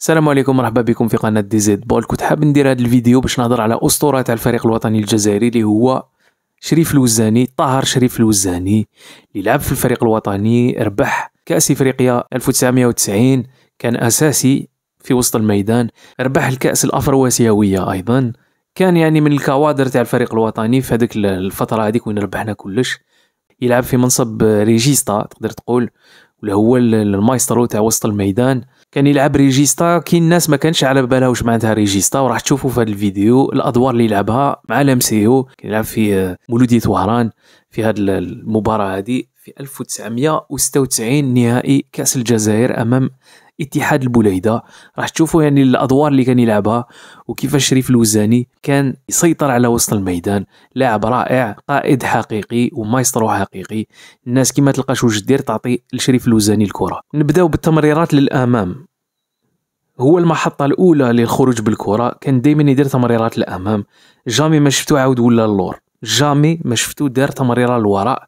السلام عليكم مرحبا بكم في قناه دي زيد بول كنت حاب ندير هذا الفيديو باش نهضر على اسطوره تاع الفريق الوطني الجزائري اللي هو شريف الوزاني طاهر شريف الوزاني اللي لعب في الفريق الوطني ربح كاس افريقيا 1990 كان اساسي في وسط الميدان ربح الكاس الافرو ايضا كان يعني من الكوادر تاع الفريق الوطني في هذيك الفتره هذيك وين ربحنا كلش يلعب في منصب ريجيستا تقدر تقول ولا هو المايسترو تاع وسط الميدان كان يلعب ريجيستا كي الناس ما كانش على بالها واش معناتها ريجيستا وراح تشوفوا في هذا الفيديو الادوار اللي يلعبها مع لمسيو كان يلعب في آه، مولوديه وهران في هذه المباراه هذه في 1996 نهائي كاس الجزائر امام اتحاد البوليده راح تشوفوا يعني الادوار اللي كان يلعبها وكيفاش شريف الوزاني كان يسيطر على وسط الميدان لاعب رائع قائد حقيقي ومايسترو حقيقي الناس كما تلقاش واش دير تعطي لشريف الوزاني الكره نبداو بالتمريرات للامام هو المحطة الأولى للخروج بالكرة كان دايما يدير تمريرات للأمام جامي ما شفتو عاود ولا اللور جامي ما شفتو دار تمريرة للوراء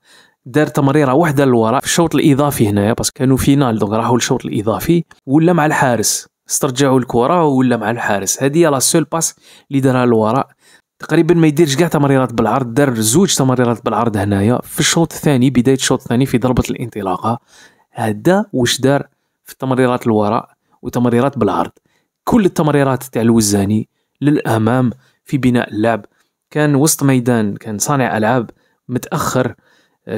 دار تمريره واحده للوراء في الشوط الاضافي هنايا باسكو كانوا فينال دونك راحوا للشوط الاضافي ولا مع الحارس استرجعوا الكره ولا مع الحارس هذه هي لا سول باس اللي دارها للوراء تقريبا ما يديرش كاع تمريرات بالعرض دار زوج تمريرات بالعرض هنايا في الشوط الثاني بدايه الشوط الثاني في ضربه الانطلاقه هدا واش دار في التمريرات الوراء وتمريرات بالعرض كل التمريرات تاع الوزاني للامام في بناء اللعب كان وسط ميدان كان صانع العاب متاخر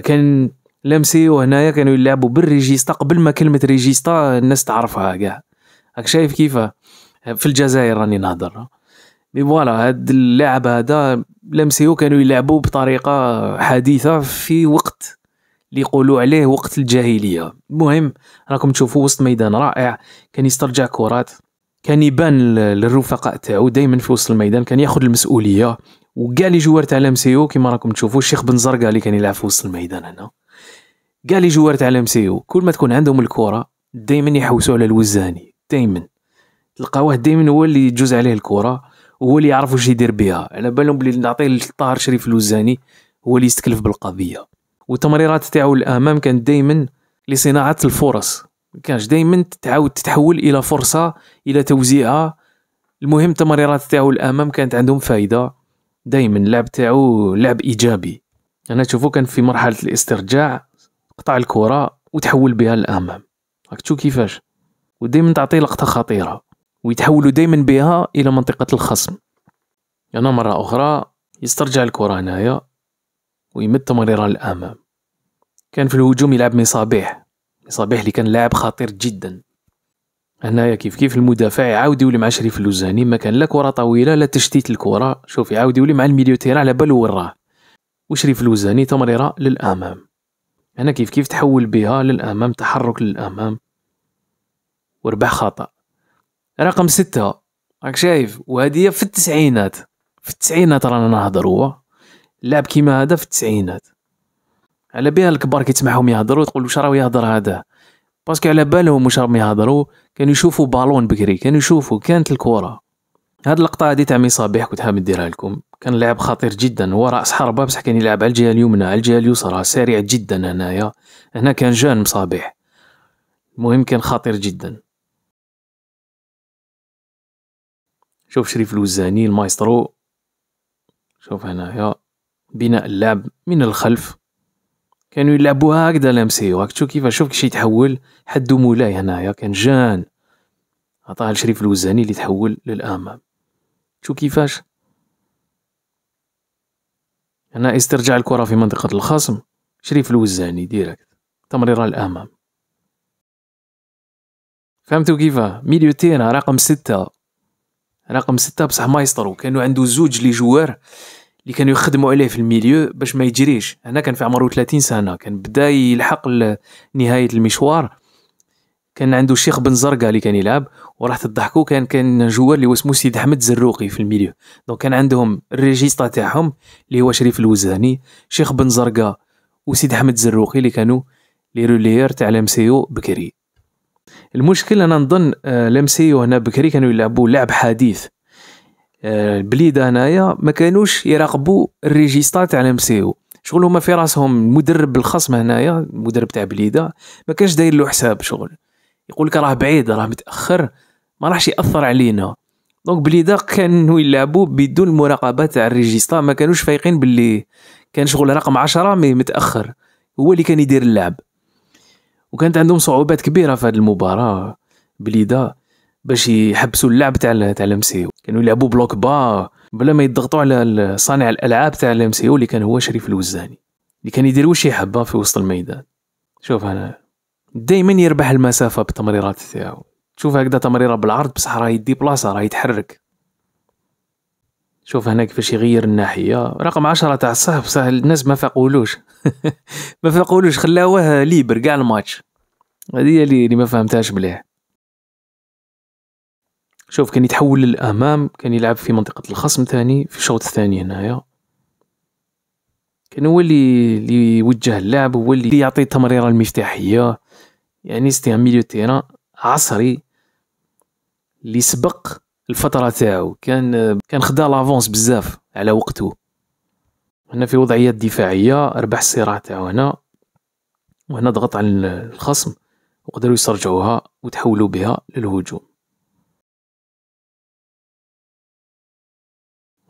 كان لمسي وهنايا كانوا يلعبوا بالريجيستا قبل ما كلمه ريجيستا الناس تعرفها كاع راك شايف كيف في الجزائر راني نهضر مي فوالا هاد اللاعب هذا لمسي كانوا يلعبوا بطريقه حديثه في وقت اللي يقولوا عليه وقت الجاهليه المهم راكم تشوفوا وسط ميدان رائع كان يسترجع كرات كان يبان للرفقاء تاعو دائما في وسط الميدان كان ياخذ المسؤوليه وكاع لي جوار تاع او كيما راكم تشوفوا الشيخ بن زرقا اللي كان يلعب في وسط الميدان هنا كاع لي جوار تاع او كل ما تكون عندهم الكره دائما يحوسوا على الوزاني دائما تلقاوه دائما هو اللي يجوز عليه الكره هو اللي يعرف واش يدير بها على بالهم بلي نعطيه للطاهر شريف الوزاني هو اللي يستكلف بالقضيه والتمريرات تاعو للامام كانت دائما لصناعه الفرص كانش دائما تعاود تتحول الى فرصه الى توزيعها المهم التمريرات تاعو للامام كانت عندهم فائده دائما اللعب تاعو لعب ايجابي انا تشوفو كان في مرحله الاسترجاع قطع الكره وتحول بها للامام راك تشوف كيفاش ودائما تعطي لقطه خطيره ويتحولوا دائما بها الى منطقه الخصم انا مره اخرى يسترجع الكره هنايا ويمد تمريره للامام كان في الهجوم يلعب مصابيح مصابيح اللي كان لاعب خطير جدا هنايا كيف كيف المدافع يعاود يولي مع شريف اللوزاني ما كان لا كره طويله لا تشتيت الكره شوف يعاود يولي مع الميليو تيران على بالو وين راه وشريف اللوزاني تمريره للامام هنا كيف كيف تحول بها للامام تحرك للامام وربح خطا رقم ستة راك شايف وهذه في التسعينات في التسعينات رانا نهضر هو لعب كيما هذا في التسعينات على بها الكبار كيتسمعهم يهضروا تقول واش راهو يهضر هذا باسكو على بالهم واش راهم يهضروا كانوا يشوفوا بالون بكري كانوا يشوفوا كانت الكره هاد اللقطه هادي تاع مصابيح كنت حاب نديرها لكم كان لاعب خطير جدا هو راس حربه بصح كان يلعب على الجهه اليمنى على الجهه اليسرى سريع جدا هنايا هنا كان جان مصابيح المهم كان خطير جدا شوف شريف الوزاني المايسترو شوف هنايا بناء اللعب من الخلف كانوا يلعبوها هكذا لامسيو راك تشوف كيفاش شوف كيفاش يتحول حدو مولاي هنايا كان جان عطاها لشريف الوزاني اللي تحول للامام شوف كيفاش هنا استرجاع الكرة في منطقة الخصم شريف الوزاني ديريكت تمريرة للامام فهمتوا كيفا ميليو تيرا رقم ستة رقم ستة بصح مايسترو كانوا عنده زوج لي جوار اللي كانوا يخدموا عليه في الميليو باش ما يجريش هنا كان في عمره 30 سنه كان بدا يلحق نهايه المشوار كان عنده شيخ بن زرقا اللي كان يلعب وراح تضحكوا كان كان جوار اللي هو اسمه سيد احمد زروقي في الميليو دونك كان عندهم الريجيستا تاعهم اللي هو شريف الوزاني شيخ بن زرقا وسيد احمد زروقي اللي كانوا لي روليير تاع لمسيو بكري المشكل انا نظن آه، لمسيو هنا بكري كانوا يلعبوا لعب حديث البليده هنايا ما كانوش يراقبوا الريجيستا تاع لمسيو شغل هما في راسهم المدرب الخصم هنايا المدرب تاع بليده ما كانش داير له حساب شغل يقول لك راه بعيد راه متاخر ما راحش ياثر علينا دونك بليده كانوا يلعبوا بدون مراقبه تاع الريجيستا ما كانوش فايقين باللي كان شغل رقم عشرة مي متاخر هو اللي كان يدير اللعب وكانت عندهم صعوبات كبيره في هذه المباراه بليده باش يحبسوا اللعب تاع تاع الام سي كانوا يلعبوا بلوك با بلا ما يضغطوا على صانع الالعاب تاع الام سي اللي كان هو شريف الوزاني اللي كان يدير وش يحب في وسط الميدان شوف انا دائما يربح المسافه بالتمريرات تاعو شوف هكذا تمريره بالعرض بصح راه يدي بلاصه راه يتحرك شوف هنا كيفاش يغير الناحيه رقم عشرة تاع الصح بصح الناس ما فاقولوش ما فاقولوش خلاوه ليبر كاع الماتش هذه اللي ما فهمتهاش مليح شوف كان يتحول للامام كان يلعب في منطقه الخصم ثاني في الشوط الثاني هنايا كان هو اللي اللي يوجه اللعب هو اللي يعطي التمريره المفتاحيه يعني سيتي ان ميليو تيران عصري اللي سبق الفتره تاعو كان كان خدا لافونس بزاف على وقته هنا في وضعيات دفاعيه ربح الصراع تاعو هنا وهنا ضغط على الخصم وقدروا يسترجعوها وتحولوا بها للهجوم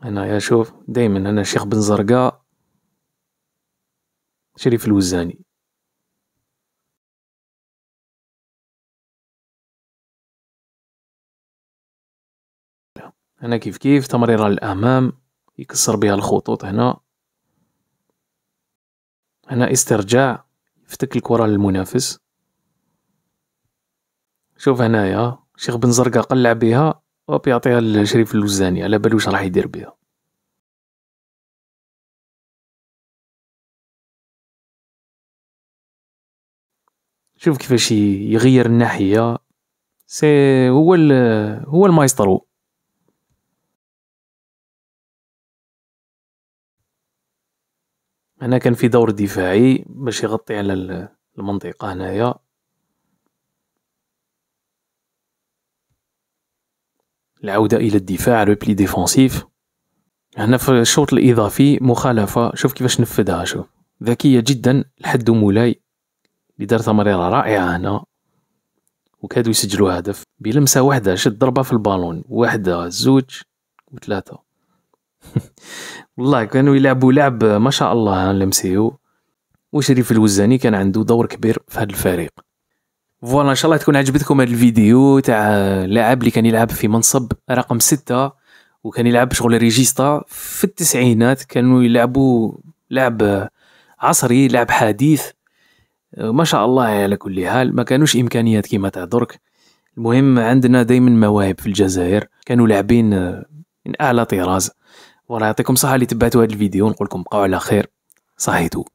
أنا شوف دايما أنا شيخ بن زرقاء شريف الوزاني هنا كيف كيف تمريرة للأمام يكسر بها الخطوط هنا هنا استرجاع يفتك الكرة للمنافس شوف هنايا شيخ بن زرقاء قلع بها وبيعطيها لشريف اللوزاني على بالو واش راح يدير بها شوف كيفاش يغير الناحيه سي هو هو المايسترو هنا كان في دور دفاعي باش يغطي على المنطقه هنايا العوده الى الدفاع لو بلي ديفونسيف هنا في الشوط الاضافي مخالفه شوف كيفاش نفذها شوف ذكيه جدا لحد مولاي اللي دار تمريره رائعه هنا وكادوا يسجلوا هدف بلمسه واحده شد ضربه في البالون واحده زوج وثلاثه والله كانوا يلعبوا لعب ما شاء الله لمسيو وشريف الوزاني كان عنده دور كبير في هذا الفريق فوالا ان شاء الله تكون عجبتكم هذا الفيديو تاع لاعب اللي كان يلعب في منصب رقم ستة وكان يلعب شغل ريجيستا في التسعينات كانوا يلعبوا لعب عصري لعب حديث ما شاء الله على كل حال ما كانوش امكانيات كيما تاع درك المهم عندنا دائما مواهب في الجزائر كانوا لاعبين من اعلى طراز ولا يعطيكم صحه اللي تبعتوا هذا الفيديو نقول لكم بقاو على خير صحيتو